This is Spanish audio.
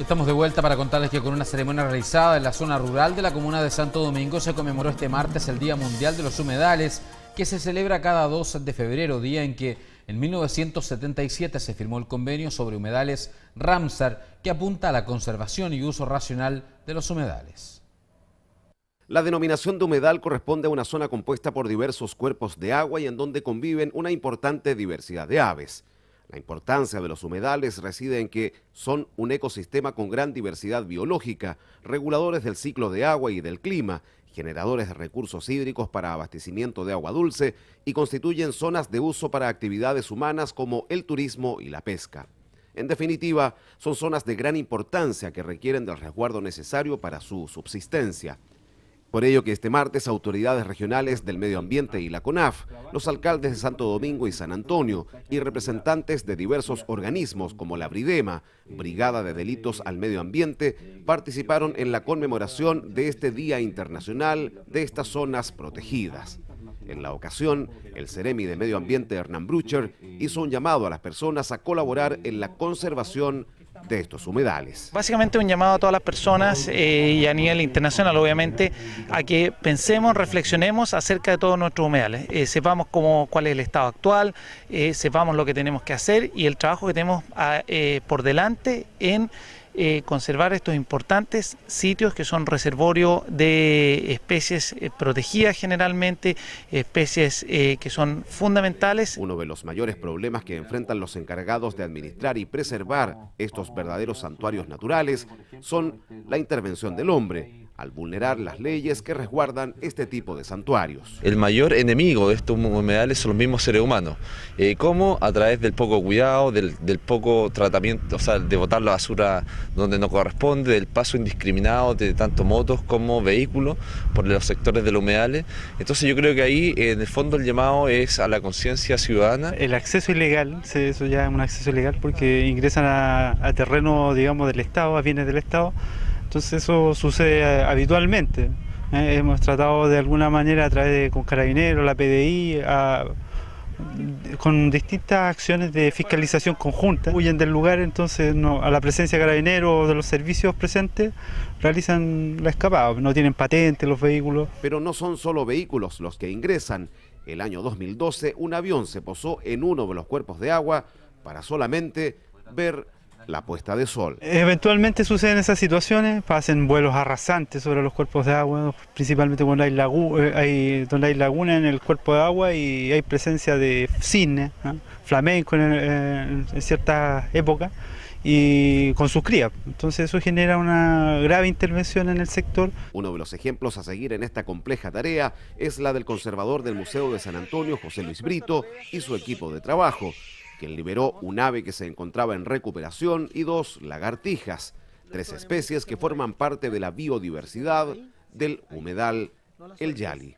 Estamos de vuelta para contarles que con una ceremonia realizada en la zona rural de la comuna de Santo Domingo se conmemoró este martes el Día Mundial de los Humedales, que se celebra cada 2 de febrero, día en que en 1977 se firmó el convenio sobre humedales Ramsar, que apunta a la conservación y uso racional de los humedales. La denominación de humedal corresponde a una zona compuesta por diversos cuerpos de agua y en donde conviven una importante diversidad de aves. La importancia de los humedales reside en que son un ecosistema con gran diversidad biológica, reguladores del ciclo de agua y del clima, generadores de recursos hídricos para abastecimiento de agua dulce y constituyen zonas de uso para actividades humanas como el turismo y la pesca. En definitiva, son zonas de gran importancia que requieren del resguardo necesario para su subsistencia. Por ello que este martes autoridades regionales del medio ambiente y la CONAF, los alcaldes de Santo Domingo y San Antonio y representantes de diversos organismos como la Bridema, Brigada de Delitos al Medio Ambiente, participaron en la conmemoración de este Día Internacional de estas zonas protegidas. En la ocasión, el Ceremi de Medio Ambiente Hernán Brucher hizo un llamado a las personas a colaborar en la conservación de estos humedales. Básicamente un llamado a todas las personas eh, y a nivel internacional, obviamente, a que pensemos, reflexionemos acerca de todos nuestros humedales, eh, sepamos cómo, cuál es el estado actual, eh, sepamos lo que tenemos que hacer y el trabajo que tenemos ah, por delante en eh, conservar estos importantes sitios que son reservorio de especies eh, protegidas generalmente, especies eh, que son fundamentales. Uno de los mayores problemas que enfrentan los encargados de administrar y preservar estos verdaderos santuarios naturales son la intervención del hombre al vulnerar las leyes que resguardan este tipo de santuarios. El mayor enemigo de estos humedales son los mismos seres humanos. ...como eh, ¿Cómo? A través del poco cuidado, del, poco tratamiento, o sea, de botar la basura donde no corresponde, del paso indiscriminado de tanto motos como vehículos por los sectores de los humedales. Entonces yo creo que ahí, en el fondo, el llamado es a la conciencia ciudadana. El acceso ilegal, eso ya es un acceso ilegal porque ingresan a, a terreno, digamos, del Estado, a bienes del Estado, entonces eso sucede eh, habitualmente. ¿eh? hemos tratado de alguna manera a través de con carabineros, la PDI, con distintas acciones de fiscalización conjunta. Huyen del lugar, entonces no, a la presencia de carabineros o de los servicios presentes realizan la escapada. No tienen patente los vehículos. Pero no son solo vehículos los que ingresan. El año 2012 un avión se posó en uno de los cuerpos de agua para solamente ver la puesta de sol. Eventualmente suceden esas situaciones, pasen vuelos arrasantes sobre los cuerpos de agua, principalmente cuando hay, lagu eh, donde hay laguna en el cuerpo de agua y hay presencia de cine ¿ah? flamenco en, eh, cierta en ciertas épocas y con sus crías. Entonces eso genera una grave intervención en el sector. Uno de los ejemplos a seguir en esta compleja tarea es la del conservador del Museo de San Antonio, José Luis Brito, y su equipo de trabajo, quien liberó un ave que se encontraba en recuperación y dos lagartijas, tres especies que forman parte de la biodiversidad del humedal El Yali.